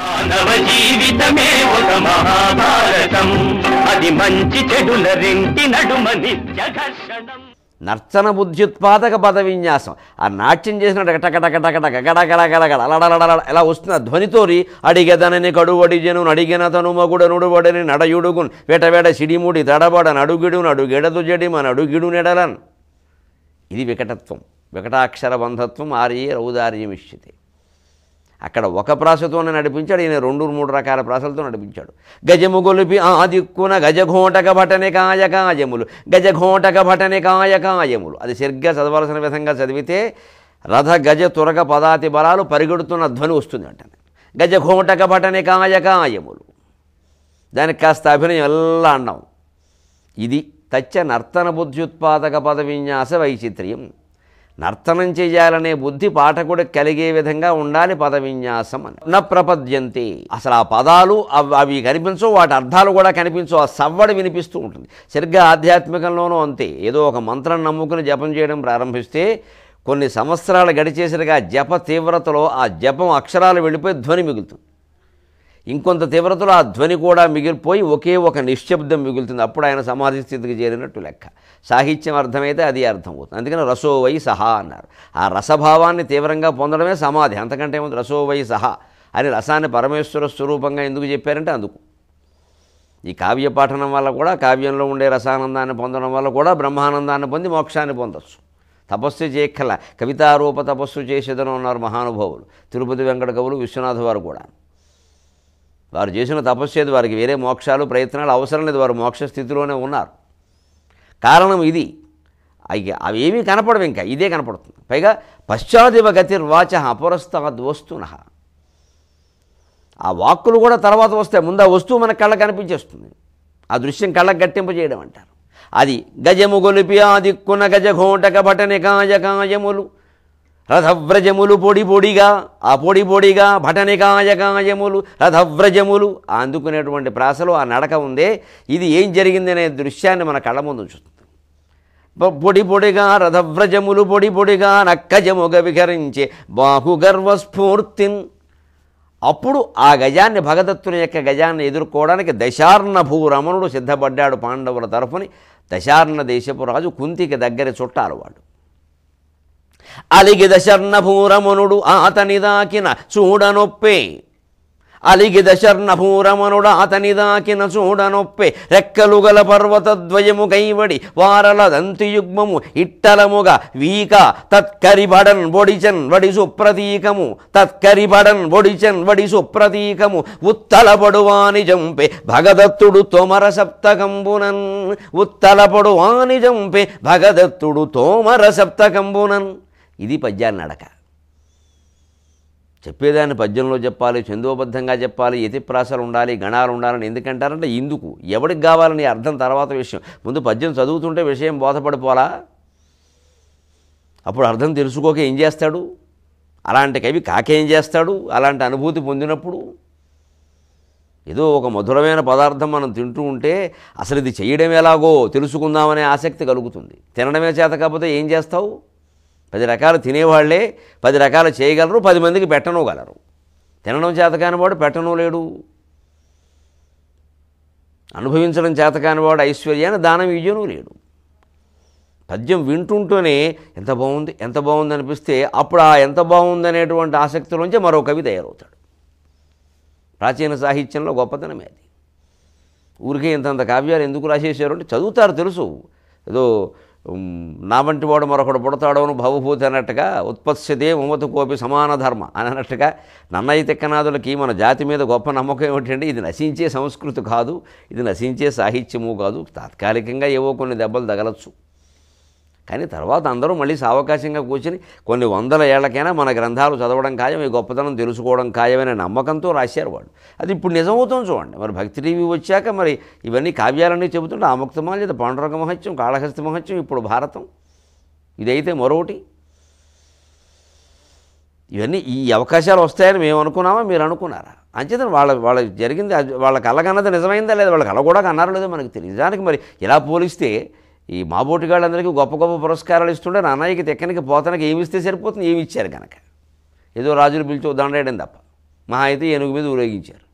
మానవ జీవితమే ఒక మహాభారతం అది మంచి చెడుల రెంటి నడుమ నిత్య ఘర్షణం నర్తన బుద్ధ్యుత్పాదక పద విన్యాసం ఆ నాట్యం చేసిన గడగడగడగడగడగడగడగడగడగడ ఎలా వస్తున్న ధ్వనితోరి అడిగదనని అడిగిన తను మగుడ వడని నడయుడుగున్ వేటవేట సిడిముడి తడబడ నడుగిడు నడుగెడదు మన అడుగిడు నెడలన్ ఇది వికటత్వం వికటాక్షర బంధత్వం ఆర్యే రౌదార్యమిష్యతే అక్కడ ఒక ప్రాసతోనే నడిపించాడు ఈయన రెండు మూడు రకాల ప్రాసలతో నడిపించాడు గజము గొలిపి ఆదిక్కున గజఘోటక భటని కాయకాయములు గజఘోటక భటని కాయకాయములు అది సరిగ్గా చదవాల్సిన విధంగా చదివితే రథ గజ తురక పదాతి బలాలు పరిగెడుతున్న ధ్వని వస్తుంది అంటే గజఘోటక భటని కాయకాయములు దానికి కాస్త అభినయం ఎల్లా అన్నాం ఇది తచ్చ నర్తన బుద్ధ్యుత్పాదక పద విన్యాస వైచిత్ర్యం నర్తనం చేయాలనే బుద్ధి పాఠకుడు కలిగే విధంగా ఉండాలి పద విన్యాసం అని న ప్రపద్యంతి అసలు ఆ పదాలు అవి కనిపించవు వాటి అర్థాలు కూడా కనిపించవు ఆ సవ్వడి వినిపిస్తూ ఉంటుంది సరిగ్గా ఆధ్యాత్మికంలోనూ అంతే ఏదో ఒక మంత్రం నమ్ముకుని జపం చేయడం ప్రారంభిస్తే కొన్ని సంవత్సరాలు గడిచేసరిగా జప తీవ్రతలో ఆ జపం అక్షరాలు వెళ్ళిపోయి ధ్వని మిగులుతుంది ఇంకొంత తీవ్రతలో ఆ ధ్వని కూడా మిగిలిపోయి ఒకే ఒక నిశ్శబ్దం మిగులుతుంది అప్పుడు ఆయన సమాధి స్థితికి చేరినట్టు లెక్క సాహిత్యం అర్థమైతే అది అర్థం అవుతుంది అందుకని రసోవై సహా అన్నారు ఆ రసభావాన్ని తీవ్రంగా పొందడమే సమాధి అంతకంటే ఏముంది రసోవై సహా అని రసాన్ని పరమేశ్వర స్వరూపంగా ఎందుకు చెప్పారంటే అందుకు ఈ కావ్య పాఠనం వల్ల కూడా కావ్యంలో ఉండే రసానందాన్ని పొందడం వల్ల కూడా బ్రహ్మానందాన్ని పొంది మోక్షాన్ని పొందొచ్చు తపస్సు చేయక్కల కవితారూప తపస్సు చేసేదని ఉన్నారు మహానుభావులు తిరుపతి వెంకట కవులు విశ్వనాథ్ వారు కూడా వారు చేసిన తపస్సు చేతి వారికి వేరే మోక్షాలు ప్రయత్నాలు అవసరం లేదు వారు మోక్ష స్థితిలోనే ఉన్నారు కారణం ఇది అవి అవేమీ కనపడవు ఇంకా ఇదే కనపడుతుంది పైగా పశ్చాదివ గతిర్వాచ వస్తున ఆ వాక్కులు కూడా తర్వాత వస్తాయి ముందు ఆ వస్తువు మన కళ్ళ కనిపించేస్తుంది ఆ దృశ్యం కళ్ళకు గట్టింపజేయడం అంటారు అది గజము గొలిపి ఆ దిక్కున గజఘోటక భటనికాయ కాయములు రథవ్రజములు పొడి పొడిగా ఆ పొడి పొడిగా భటనికాయకాయములు రథవ్రజములు అందుకునేటువంటి ప్రాసలో ఆ నడక ఉందే ఇది ఏం జరిగిందనే దృశ్యాన్ని మన కళ్ళ ముందు చూస్తుంది పొడి పొడిగా రథవ్రజములు పొడి పొడిగా నక్కజముగ విహరించే బాహుగర్వస్ఫూర్తి అప్పుడు ఆ గజాన్ని భగదత్తుని యొక్క గజాన్ని ఎదుర్కోవడానికి దశార్ణ భూరమణుడు సిద్ధపడ్డాడు పాండవుల తరఫుని దశార్ణ దేశపు రాజు కుంతికి దగ్గర చుట్టాలు వాడు అలిగిద శర్ణభూరమనుడు అతని దాకిన చూడనొప్పే అలిగిద భూరమనుడ అతని దాకిన చూడనొప్పి రెక్కలు గల పర్వతద్వయము కైవడి వారల దంతియుగ్మము ఇట్టలముగా వీక బడన్ బొడిచన్ వడి సుప్రతీకము తత్కరిబడన్ బొడిచన్ వడి సుప్రతీకము ఉత్తలపడువాని జంపే భగదత్తుడు తోమర సప్తకంబునన్ ఉత్తలపడువాని జంపే భగదత్తుడు తోమర సప్తకంబునన్ ఇది పద్యాన్ని నడక చెప్పేదాన్ని పద్యంలో చెప్పాలి చందోబద్ధంగా చెప్పాలి యతిప్రాసాలు ఉండాలి గణాలు ఉండాలని ఎందుకంటారంటే ఇందుకు ఎవడికి కావాలని అర్థం తర్వాత విషయం ముందు పద్యం చదువుతుంటే విషయం బోధపడిపోలా అప్పుడు అర్థం తెలుసుకోక ఏం చేస్తాడు అలాంటి కవి కాకేం చేస్తాడు అలాంటి అనుభూతి పొందినప్పుడు ఏదో ఒక మధురమైన పదార్థం మనం తింటూ ఉంటే అసలు ఇది చేయడం ఎలాగో తెలుసుకుందామనే ఆసక్తి కలుగుతుంది తినడమే చేత కాకపోతే ఏం చేస్తావు పది రకాలు తినేవాళ్లే పది రకాలు చేయగలరు పది మందికి పెట్టనుగలరు తినడం చేతకానివాడు పెట్టను లేడు అనుభవించడం కానివాడు ఐశ్వర్యాన్ని దానం ఇయ్యను లేడు పద్యం వింటుంటూనే ఎంత బాగుంది ఎంత బాగుంది అనిపిస్తే అప్పుడు ఆ ఎంత బాగుంది అనేటువంటి ఆసక్తిలోంచి మరో కవి తయారవుతాడు ప్రాచీన సాహిత్యంలో గొప్పతనమే అది ఊరికే ఇంతంత కావ్యాలు ఎందుకు రాసేసారు అంటే చదువుతారు తెలుసు ఏదో నా వంటి వాడు మరొకడు పుడతాడోను భవభూతి అన్నట్టుగా ఉత్పత్తిదే ఉమతు కోపి సమాన ధర్మ అని అన్నట్టుగా నన్నయ్య తిక్కనాథులకి మన జాతి మీద గొప్ప నమ్మకం ఏమిటంటే ఇది నశించే సంస్కృతి కాదు ఇది నశించే సాహిత్యము కాదు తాత్కాలికంగా ఏవో కొన్ని దెబ్బలు తగలచ్చు కానీ తర్వాత అందరూ మళ్ళీ సావకాశంగా కూర్చుని కొన్ని వందల ఏళ్లకైనా మన గ్రంథాలు చదవడం ఖాయం ఈ గొప్పతనం తెలుసుకోవడం ఖాయమనే నమ్మకంతో రాశారు వాడు అది ఇప్పుడు నిజమవుతుంది చూడండి మరి భక్తి టీవీ వచ్చాక మరి ఇవన్నీ కావ్యాలన్నీ చెబుతుంటే ఆముక్తమా లేదా పాండురంగ మహత్యం కాళహస్తి మహత్యం ఇప్పుడు భారతం ఇదైతే మరొకటి ఇవన్నీ ఈ అవకాశాలు వస్తాయని మేము అనుకున్నామా మీరు అనుకున్నారా అంచేత వాళ్ళ వాళ్ళ జరిగింది వాళ్ళ కళ్ళ కన్నది నిజమైందా లేదా వాళ్ళ కళ కూడా కన్నారో లేదో మనకు తెలియదు దానికి మరి ఇలా పోలిస్తే ఈ మాబోటిగాళ్ళందరికీ గొప్ప గొప్ప పురస్కారాలు ఇస్తుంటే నాన్నయ్యకి తెక్కనికి పోతానికి ఏమి ఇస్తే సరిపోతుంది ఏమి ఇచ్చారు కనుక ఏదో రాజులు పిలిచి దండేయడం తప్ప మహా అయితే ఏనుగు మీద ఊరేగించారు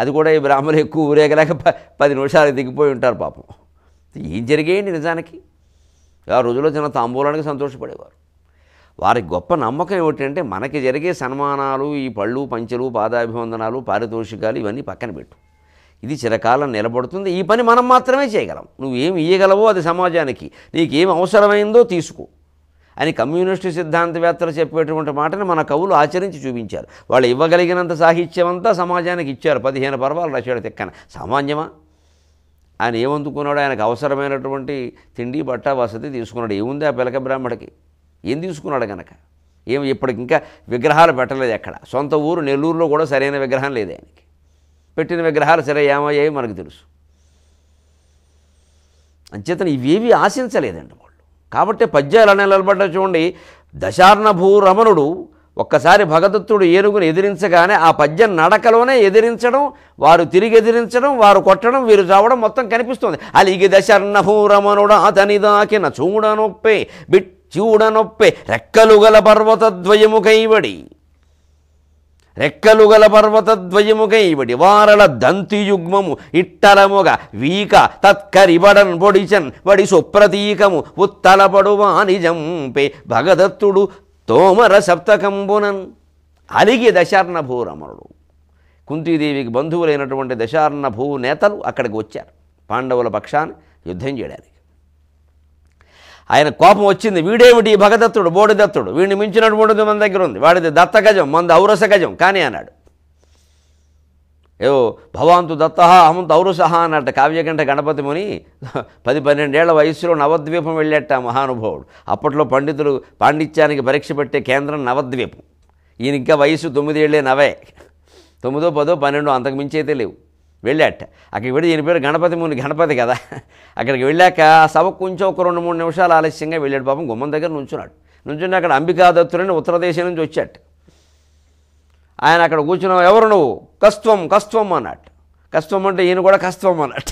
అది కూడా ఈ బ్రాహ్మణులు ఎక్కువ ఊరేగలేక ప పది నిమిషాలు దిగిపోయి ఉంటారు పాపం ఏం జరిగేయండి నిజానికి ఆ రోజుల్లో చిన్న తాంబూలానికి సంతోషపడేవారు వారి గొప్ప నమ్మకం ఏమిటంటే మనకి జరిగే సన్మానాలు ఈ పళ్ళు పంచెలు పాదాభివందనాలు పారితోషికాలు ఇవన్నీ పక్కన పెట్టు ఇది చిరకాలం నిలబడుతుంది ఈ పని మనం మాత్రమే చేయగలం నువ్వేం ఇయ్యగలవో అది సమాజానికి నీకేం అవసరమైందో తీసుకో అని కమ్యూనిస్టు సిద్ధాంతవేత్తలు చెప్పేటువంటి మాటని మన కవులు ఆచరించి చూపించారు వాళ్ళు ఇవ్వగలిగినంత సాహిత్యం అంతా సమాజానికి ఇచ్చారు పదిహేను పర్వాలు రచయిత తిక్కన సామాన్యమా ఆయన ఏమందుకున్నాడు ఆయనకు అవసరమైనటువంటి తిండి బట్ట వసతి తీసుకున్నాడు ఏముంది ఆ పిలక బ్రాహ్మడికి ఏం తీసుకున్నాడు కనుక ఏం ఇప్పటికింకా విగ్రహాలు పెట్టలేదు ఎక్కడ సొంత ఊరు నెల్లూరులో కూడా సరైన విగ్రహం లేదు ఆయనకి పెట్టిన విగ్రహాలు సరే ఏమయ్యాయి మనకు తెలుసు అంచేతను ఇవేవి ఆశించలేదండి వాళ్ళు కాబట్టి పద్యాలు అనే నిలబడ్డ చూడండి దశార్ణభూ రమణుడు ఒక్కసారి భగదత్తుడు ఏనుగుని ఎదిరించగానే ఆ పద్యం నడకలోనే ఎదిరించడం వారు తిరిగి ఎదిరించడం వారు కొట్టడం వీరు చావడం మొత్తం కనిపిస్తుంది అలిగి రమణుడు అతని దాకిన చూడనొప్పే బిట్ చూడనొప్పే రెక్కలుగల ద్వయము కైవడి రెక్కలుగల పర్వతద్వయముకై వడివారల దంతియుగ్మము ఇట్టలముగ వీక తత్కరిబడన్ బొడిచన్ వడి సుప్రతీకము ఉత్తలపడువాని నిజంపే భగదత్తుడు తోమర సప్తకంబునన్ అలిగి దశార్ణ రమణుడు కుంతీదేవికి బంధువులైనటువంటి దశార్ణ భూ నేతలు అక్కడికి వచ్చారు పాండవుల పక్షాన్ని యుద్ధం చేయడానికి ఆయన కోపం వచ్చింది వీడేమిటి భగదత్తుడు బోడిదత్తుడు వీడిని మించినటువంటి మన దగ్గర ఉంది వాడిది దత్తగజం మంది ఔరస గజం కానీ అన్నాడు ఏవో భవాంతు దత్త అహమంతు ఔరసహ అన్నట్ట కావ్యకంఠ గణపతి ముని పది పన్నెండేళ్ల వయసులో నవద్వీపం వెళ్ళేట మహానుభావుడు అప్పట్లో పండితులు పాండిత్యానికి పరీక్ష పెట్టే కేంద్రం నవద్వీపం ఈయన ఇంకా వయసు తొమ్మిదేళ్లే నవే తొమ్మిదో పదో పన్నెండో అంతకు మించి అయితే లేవు వెళ్ళాట అక్కడికి వెళ్ళి దీని పేరు గణపతి ముని గణపతి కదా అక్కడికి వెళ్ళాక సభ కొంచెం ఒక రెండు మూడు నిమిషాలు ఆలస్యంగా వెళ్ళాడు పాపం గుమ్మం దగ్గర నుంచున్నాడు నుంచుని అక్కడ అంబికాదత్తులని ఉత్తరదేశం నుంచి వచ్చాట ఆయన అక్కడ కూర్చున్నావు ఎవరు నువ్వు కస్త్వం కస్త్వం అన్నట్టు కష్టం అంటే ఈయన కూడా కష్టం అన్నట్ట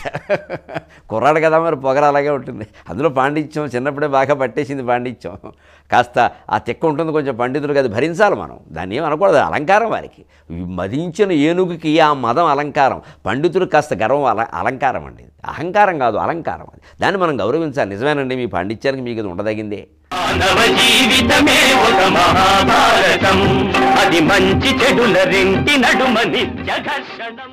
కుర్రాడు కదా మరి పొగర అలాగే ఉంటుంది అందులో పాండిత్యం చిన్నప్పుడే బాగా పట్టేసింది పాండిత్యం కాస్త ఆ తిక్క ఉంటుంది కొంచెం పండితులు కదా భరించాలి మనం దాన్ని ఏం అనకూడదు అలంకారం వారికి మదించిన ఏనుగుకి ఆ మదం అలంకారం పండితులు కాస్త గర్వం అల అలంకారం అండి అహంకారం కాదు అలంకారం అది దాన్ని మనం గౌరవించాలి నిజమేనండి మీ పాండిత్యానికి మీకు ఉండదగిందే అది మంచి చెడుల రెంటి నడుమని నిత్య